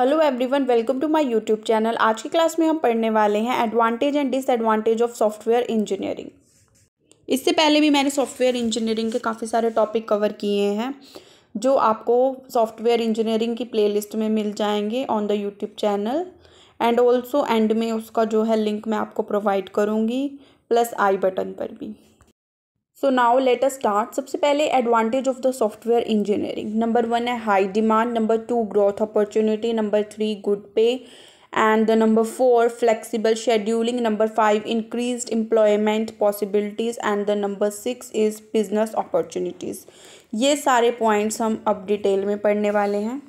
hello everyone welcome to my YouTube channel आज की class में हम पढ़ने वाले हैं advantage and disadvantage of software engineering इससे पहले भी मैंने सॉफ्टवेयर इंजीनियरिंग के काफ़ी सारे टॉपिक कवर किए हैं जो आपको सॉफ्टवेयर इंजीनियरिंग की प्लेलिस्ट में मिल जाएंगे on the YouTube channel and also end में उसका जो है लिंक मैं आपको प्रोवाइड करूँगी प्लस आई बटन पर भी सो नाओ लेट अस स्टार्ट सबसे पहले advantage of the software engineering number one है high demand number two growth opportunity number three good pay and the number four flexible scheduling number five increase employment possibilities and the number six is business opportunities ये सारे points हम अब detail में पढ़ने वाले हैं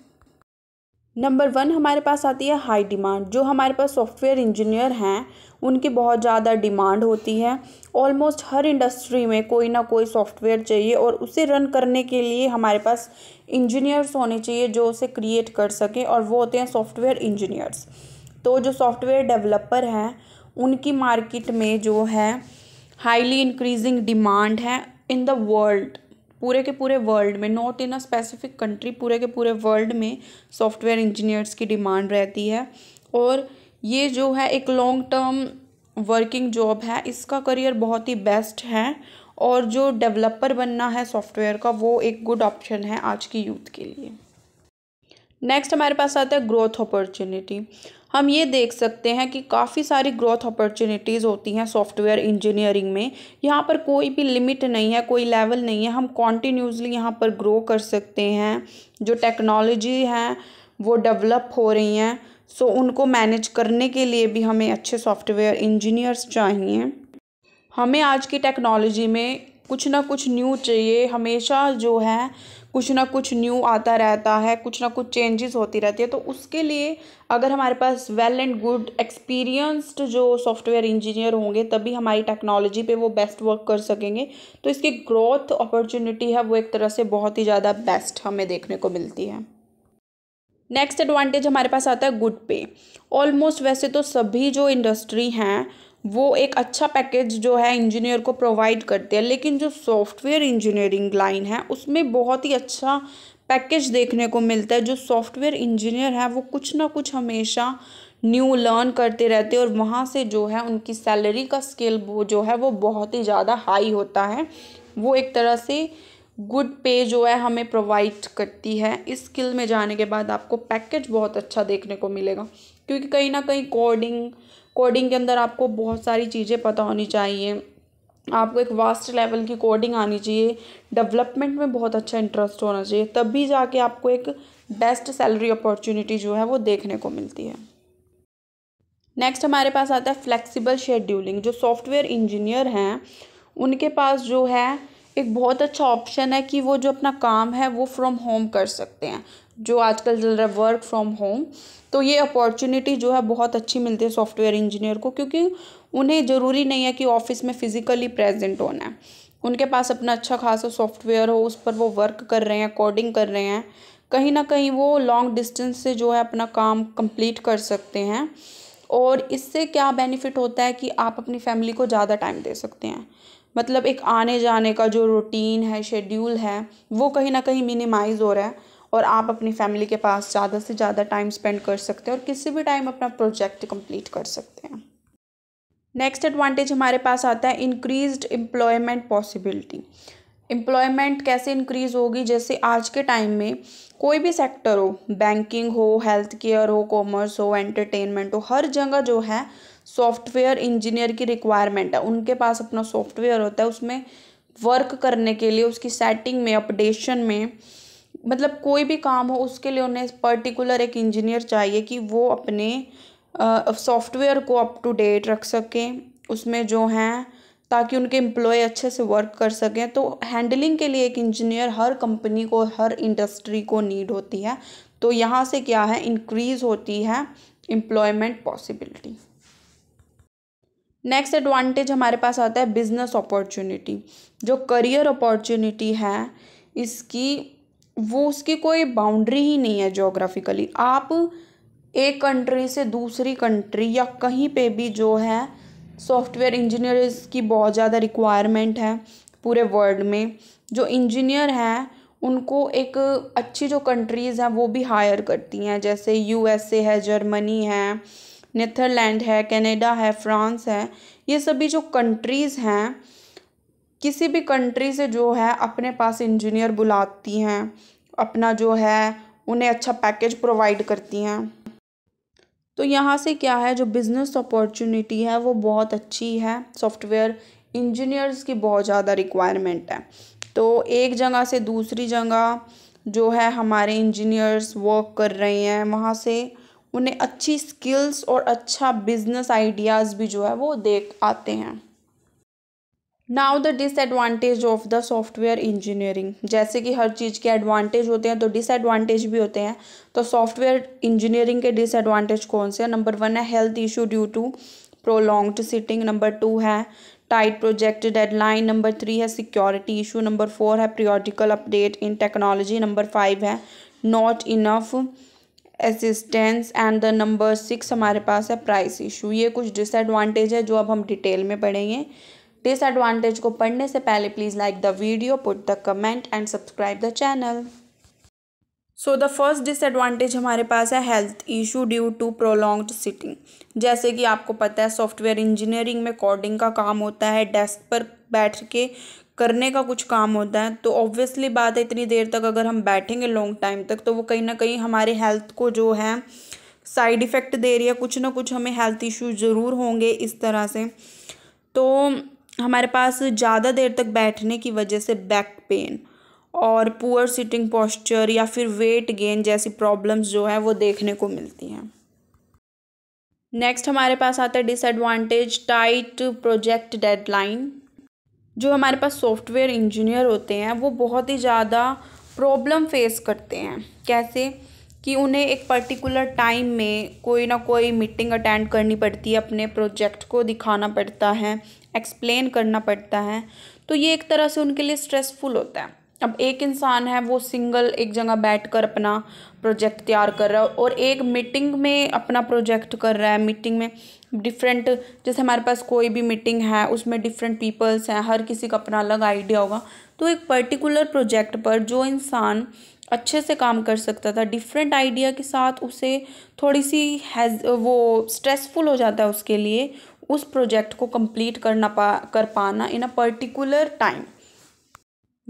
number one हमारे पास आती है हाई डिमांड जो हमारे पास सॉफ्टवेयर इंजीनियर हैं उनकी बहुत ज़्यादा डिमांड होती है ऑलमोस्ट हर इंडस्ट्री में कोई ना कोई सॉफ्टवेयर चाहिए और उसे रन करने के लिए हमारे पास इंजीनियर्स होने चाहिए जो उसे क्रिएट कर सकें और वो होते हैं सॉफ्टवेयर इंजीनियर्स तो जो सॉफ्टवेयर डेवलपर हैं उनकी मार्केट में जो है हाईली इंक्रीजिंग डिमांड है इन द वर्ल्ड पूरे के पूरे वर्ल्ड में not in a specific country पूरे के पूरे वर्ल्ड में सॉफ्टवेयर इंजीनियर्स की डिमांड रहती है और ये जो है एक लॉन्ग टर्म वर्किंग जॉब है इसका करियर बहुत ही बेस्ट है और जो डेवलपर बनना है सॉफ्टवेयर का वो एक गुड ऑप्शन है आज की यूथ के लिए नेक्स्ट हमारे पास आता है ग्रोथ अपॉर्चुनिटी हम ये देख सकते हैं कि काफ़ी सारी ग्रोथ अपॉर्चुनिटीज़ होती हैं सॉफ्टवेयर इंजीनियरिंग में यहाँ पर कोई भी लिमिट नहीं है कोई लेवल नहीं है हम कॉन्टीन्यूसली यहाँ पर ग्रो कर सकते हैं जो टेक्नोलॉजी हैं वो डेवलप हो रही हैं सो so, उनको मैनेज करने के लिए भी हमें अच्छे सॉफ्टवेयर इंजीनियर्स चाहिए हमें आज की टेक्नोलॉजी में कुछ ना कुछ न्यू चाहिए हमेशा जो है कुछ ना कुछ न्यू आता रहता है कुछ ना कुछ चेंजेस होती रहती है तो उसके लिए अगर हमारे पास वेल एंड गुड एक्सपीरियंस्ड जो सॉफ्टवेयर इंजीनियर होंगे तभी हमारी टेक्नोलॉजी पे वो बेस्ट वर्क कर सकेंगे तो इसकी ग्रोथ अपॉर्चुनिटी है वो एक तरह से बहुत ही ज़्यादा बेस्ट हमें देखने को मिलती है नेक्स्ट एडवांटेज हमारे पास आता है गुड पे ऑलमोस्ट वैसे तो सभी जो इंडस्ट्री हैं वो एक अच्छा पैकेज जो है इंजीनियर को प्रोवाइड करते हैं लेकिन जो सॉफ्टवेयर इंजीनियरिंग लाइन है उसमें बहुत ही अच्छा पैकेज देखने को मिलता है जो सॉफ्टवेयर इंजीनियर है वो कुछ ना कुछ हमेशा न्यू लर्न करते रहते हैं और वहाँ से जो है उनकी सैलरी का स्केल वो जो है वो बहुत ही ज़्यादा हाई होता है वो एक तरह से गुड पे जो है हमें प्रोवाइड करती है इस स्किल में जाने के बाद आपको पैकेज बहुत अच्छा देखने को मिलेगा क्योंकि कहीं ना कहीं कोडिंग कोडिंग के अंदर आपको बहुत सारी चीज़ें पता होनी चाहिए आपको एक वास्ट लेवल की कोडिंग आनी चाहिए डेवलपमेंट में बहुत अच्छा इंटरेस्ट होना चाहिए तभी जाके आपको एक बेस्ट सैलरी अपॉर्चुनिटी जो है वो देखने को मिलती है नेक्स्ट हमारे पास आता है फ्लेक्सिबल शेड्यूलिंग जो सॉफ्टवेयर इंजीनियर हैं उनके पास जो है एक बहुत अच्छा ऑप्शन है कि वो जो अपना काम है वो फ्रॉम होम कर सकते हैं जो आजकल चल रहा है वर्क फ्रॉम होम तो ये अपॉर्चुनिटी जो है बहुत अच्छी मिलती है सॉफ्टवेयर इंजीनियर को क्योंकि उन्हें ज़रूरी नहीं है कि ऑफिस में फ़िज़िकली प्रेजेंट होना है उनके पास अपना अच्छा खासा सॉफ्टवेयर हो उस पर वो वर्क कर रहे हैं कोडिंग कर रहे हैं कहीं ना कहीं वो लॉन्ग डिस्टेंस से जो है अपना काम कंप्लीट कर सकते हैं और इससे क्या बेनिफिट होता है कि आप अपनी फैमिली को ज़्यादा टाइम दे सकते हैं मतलब एक आने जाने का जो रूटीन है शेड्यूल है वो कहीं ना कहीं मिनिमाइज़ हो रहा है और आप अपनी फैमिली के पास ज़्यादा से ज़्यादा टाइम स्पेंड कर सकते हैं और किसी भी टाइम अपना प्रोजेक्ट कंप्लीट कर सकते हैं नेक्स्ट एडवांटेज हमारे पास आता है इंक्रीज्ड एम्प्लॉयमेंट पॉसिबिलिटी एम्प्लॉयमेंट कैसे इंक्रीज़ होगी जैसे आज के टाइम में कोई भी सेक्टर हो बैंकिंग हो हेल्थ केयर हो कॉमर्स हो एंटरटेनमेंट हो हर जगह जो है सॉफ्टवेयर इंजीनियर की रिक्वायरमेंट है उनके पास अपना सॉफ्टवेयर होता है उसमें वर्क करने के लिए उसकी सेटिंग में अपडेशन में मतलब कोई भी काम हो उसके लिए उन्हें पर्टिकुलर एक इंजीनियर चाहिए कि वो अपने सॉफ्टवेयर को अप टू डेट रख सकें उसमें जो हैं ताकि उनके एम्प्लॉय अच्छे से वर्क कर सकें तो हैंडलिंग के लिए एक इंजीनियर हर कंपनी को हर इंडस्ट्री को नीड होती है तो यहाँ से क्या है इंक्रीज होती है एम्प्लॉयमेंट पॉसिबिलिटी नेक्स्ट एडवांटेज हमारे पास आता है बिजनेस अपॉर्चुनिटी जो करियर अपॉर्चुनिटी है इसकी वो उसकी कोई बाउंड्री ही नहीं है जोग्राफिकली आप एक कंट्री से दूसरी कंट्री या कहीं पे भी जो है सॉफ्टवेयर इंजीनियर्स की बहुत ज़्यादा रिक्वायरमेंट है पूरे वर्ल्ड में जो इंजीनियर हैं उनको एक अच्छी जो कंट्रीज़ हैं वो भी हायर करती हैं जैसे यूएसए है जर्मनी है नेथरलैंड है कनाडा है फ्रांस है ये सभी जो कंट्रीज़ हैं किसी भी कंट्री से जो है अपने पास इंजीनियर बुलाती हैं अपना जो है उन्हें अच्छा पैकेज प्रोवाइड करती हैं तो यहाँ से क्या है जो बिज़नेस अपॉर्चुनिटी है वो बहुत अच्छी है सॉफ्टवेयर इंजीनियर्स की बहुत ज़्यादा रिक्वायरमेंट है तो एक जगह से दूसरी जगह जो है हमारे इंजीनियर्स वर्क कर रहे हैं वहाँ से उन्हें अच्छी स्किल्स और अच्छा बिजनेस आइडियाज़ भी जो है वो देख आते हैं now the disadvantage of the software engineering जैसे कि हर चीज़ के एडवांटेज होते हैं तो डिसएडवांटेज भी होते हैं तो सॉफ्टवेयर इंजीनियरिंग के डिसएडवांटेज कौन से हैं नंबर वन है health issue due to prolonged sitting number two है tight project deadline number three है सिक्योरिटी इशू नंबर फोर है periodical update in technology number five है not enough assistance and the number six हमारे पास है price issue ये कुछ disadvantage है जो अब हम डिटेल में पढ़ेंगे डिसएडवांटेज को पढ़ने से पहले please like the video put the comment and subscribe the channel so the first disadvantage हमारे पास है health issue due to prolonged sitting जैसे कि आपको पता है सॉफ्टवेयर इंजीनियरिंग में कोडिंग का काम होता है डेस्क पर बैठ के करने का कुछ काम होता है तो ऑब्वियसली बात है इतनी देर तक अगर हम बैठेंगे लॉन्ग टाइम तक तो वो कहीं ना कहीं हमारे हेल्थ को जो है साइड इफ़ेक्ट दे रही है कुछ ना कुछ हमें हेल्थ इशू ज़रूर होंगे इस तरह से तो हमारे पास ज़्यादा देर तक बैठने की वजह से बैक पेन और पुअर सिटिंग पॉस्चर या फिर वेट गेन जैसी प्रॉब्लम्स जो है वो देखने को मिलती हैं नेक्स्ट हमारे पास आता है डिसएडवांटेज टाइट प्रोजेक्ट डेडलाइन जो हमारे पास सॉफ्टवेयर इंजीनियर होते हैं वो बहुत ही ज़्यादा प्रॉब्लम फेस करते हैं कैसे कि उन्हें एक पर्टिकुलर टाइम में कोई ना कोई मीटिंग अटेंड करनी पड़ती है अपने प्रोजेक्ट को दिखाना पड़ता है एक्सप्लेन करना पड़ता है तो ये एक तरह से उनके लिए स्ट्रेसफुल होता है अब एक इंसान है वो सिंगल एक जगह बैठ कर अपना प्रोजेक्ट तैयार कर रहा है और एक मीटिंग में अपना प्रोजेक्ट कर रहा है मीटिंग में डिफरेंट जैसे हमारे पास कोई भी मीटिंग है उसमें डिफरेंट पीपल्स हैं हर किसी का अपना अलग आइडिया होगा तो एक पर्टिकुलर प्रोजेक्ट पर जो इंसान अच्छे से काम कर सकता था डिफरेंट आइडिया के साथ उसे थोड़ी सी हैज वो स्ट्रेसफुल हो जाता है उसके लिए उस प्रोजेक्ट को कंप्लीट करना पा कर पाना इन अ पर्टिकुलर टाइम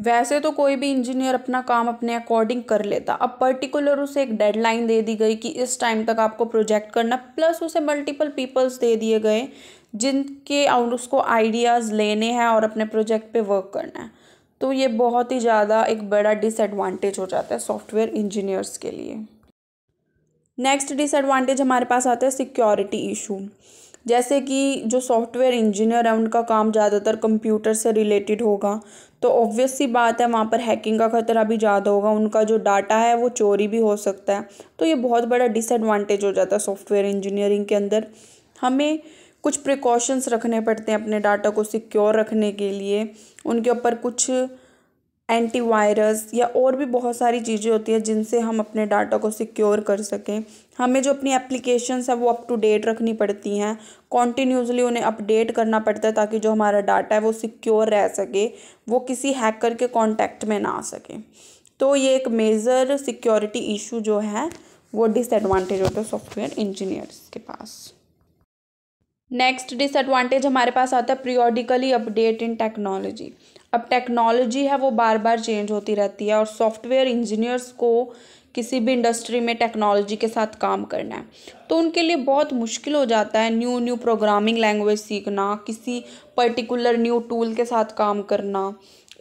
वैसे तो कोई भी इंजीनियर अपना काम अपने अकॉर्डिंग कर लेता अब पर्टिकुलर उसे एक डेडलाइन दे दी गई कि इस टाइम तक आपको प्रोजेक्ट करना प्लस उसे मल्टीपल पीपल्स दे दिए गए जिनके और उसको आइडियाज़ लेने हैं और अपने प्रोजेक्ट पे वर्क करना है तो ये बहुत ही ज़्यादा एक बड़ा डिसएडवांटेज हो जाता है सॉफ्टवेयर इंजीनियर्स के लिए नेक्स्ट डिसएडवांटेज हमारे पास आता है सिक्योरिटी इशू जैसे कि जो सॉफ्टवेयर इंजीनियर है उनका काम ज़्यादातर कंप्यूटर से रिलेटेड होगा तो ऑब्वियस सी बात है वहाँ पर हैकिंग का खतरा भी ज़्यादा होगा उनका जो डाटा है वो चोरी भी हो सकता है तो ये बहुत बड़ा डिसएडवांटेज हो जाता है सॉफ्टवेयर इंजीनियरिंग के अंदर हमें कुछ प्रिकॉशंस रखने पड़ते हैं अपने डाटा को सिक्योर रखने के लिए उनके ऊपर कुछ एंटीवायरस या और भी बहुत सारी चीज़ें होती हैं जिनसे हम अपने डाटा को सिक्योर कर सकें हमें जो अपनी एप्लीकेशंस हैं वो अप टू डेट रखनी पड़ती हैं कॉन्टीन्यूसली उन्हें अपडेट करना पड़ता है ताकि जो हमारा डाटा है वो सिक्योर रह सके वो किसी हैकर के कॉन्टैक्ट में ना आ सके तो ये एक मेजर सिक्योरिटी इशू जो है वो डिसएडवांटेज होता है सॉफ्टवेयर इंजीनियर्स के पास नेक्स्ट डिसएडवांटेज हमारे पास आता है पीरियोडिकली अपडेट इन टेक्नोलॉजी अब टेक्नोलॉजी है वो बार बार चेंज होती रहती है और सॉफ्टवेयर इंजीनियर्स को किसी भी इंडस्ट्री में टेक्नोलॉजी के साथ काम करना है तो उनके लिए बहुत मुश्किल हो जाता है न्यू न्यू प्रोग्रामिंग लैंग्वेज सीखना किसी पर्टिकुलर न्यू टूल के साथ काम करना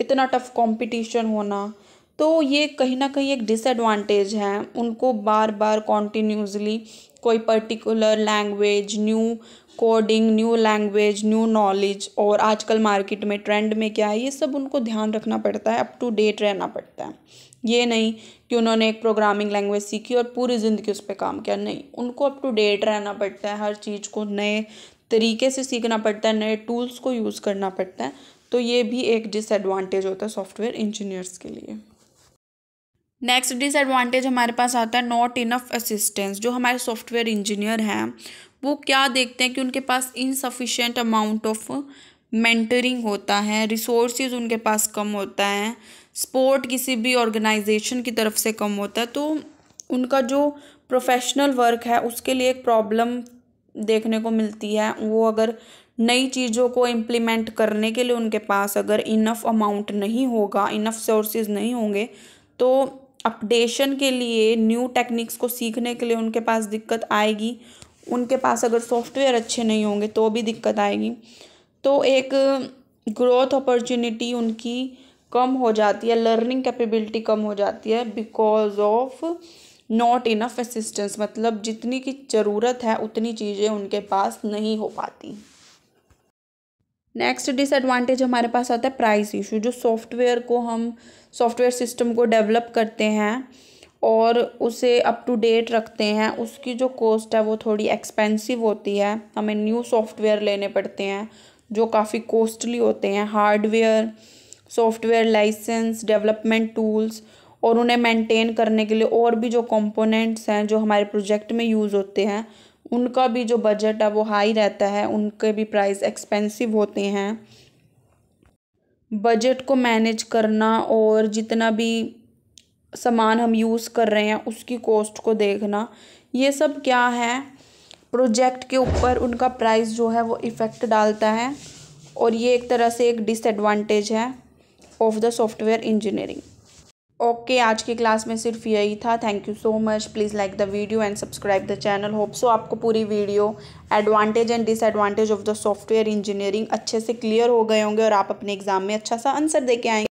इतना टफ कंपटीशन होना तो ये कहीं ना कहीं एक डिसएडवांटेज है उनको बार बार कॉन्टीन्यूसली कोई particular language new coding new language new knowledge और आजकल मार्केट में ट्रेंड में क्या है ये सब उनको ध्यान रखना पड़ता है अप टू डेट रहना पड़ता है ये नहीं कि उन्होंने एक प्रोग्रामिंग लैंग्वेज सीखी और पूरी ज़िंदगी उस पर काम किया नहीं उनको अप टू डेट रहना पड़ता है हर चीज़ को नए तरीके से सीखना पड़ता है नए टूल्स को यूज़ करना पड़ता है तो ये भी एक डिसएडवांटेज होता है सॉफ्टवेयर इंजीनियर्स के लिए नेक्स्ट डिसएडवांटेज हमारे पास आता है नॉट इनफ असिस्टेंस जो हमारे सॉफ्टवेयर इंजीनियर हैं वो क्या देखते हैं कि उनके पास इनसफिशेंट अमाउंट ऑफ मेंटरिंग होता है रिसोर्सेज उनके पास कम होता है सपोर्ट किसी भी ऑर्गेनाइजेशन की तरफ से कम होता है तो उनका जो प्रोफेशनल वर्क है उसके लिए एक प्रॉब्लम देखने को मिलती है वो अगर नई चीज़ों को इम्प्लीमेंट करने के लिए उनके पास अगर इनफ अमाउंट नहीं होगा इनफ सोर्सेज नहीं होंगे तो अपडेशन के लिए न्यू टेक्निक्स को सीखने के लिए उनके पास दिक्कत आएगी उनके पास अगर सॉफ्टवेयर अच्छे नहीं होंगे तो भी दिक्कत आएगी तो एक ग्रोथ अपॉर्चुनिटी उनकी कम हो जाती है लर्निंग कैपेबिलिटी कम हो जाती है because of not enough assistance मतलब जितनी की ज़रूरत है उतनी चीज़ें उनके पास नहीं हो पाती नेक्स्ट डिसएडवांटेज हमारे पास आता है प्राइस इशू जो सॉफ्टवेयर को हम सॉफ्टवेयर सिस्टम को डेवलप करते हैं और उसे अप टू डेट रखते हैं उसकी जो कॉस्ट है वो थोड़ी एक्सपेंसिव होती है हमें न्यू सॉफ्टवेयर लेने पड़ते हैं जो काफ़ी कॉस्टली होते हैं hardware software license development tools और उन्हें मेंटेन करने के लिए और भी जो कंपोनेंट्स हैं जो हमारे प्रोजेक्ट में यूज़ होते हैं उनका भी जो बजट है वो हाई रहता है उनके भी प्राइस एक्सपेंसिव होते हैं बजट को मैनेज करना और जितना भी सामान हम यूज़ कर रहे हैं उसकी कॉस्ट को देखना ये सब क्या है प्रोजेक्ट के ऊपर उनका प्राइस जो है वो इफ़ेक्ट डालता है और ये एक तरह से एक डिसएडवांटेज है of the software engineering okay okay, आज की क्लास में सिर्फ यही था thank you so much please like the video and subscribe the channel hope so आपको पूरी video advantage and disadvantage of the software engineering अच्छे से क्लियर हो गए होंगे और आप अपने एग्ज़ाम में अच्छा सा आंसर देके आएंगे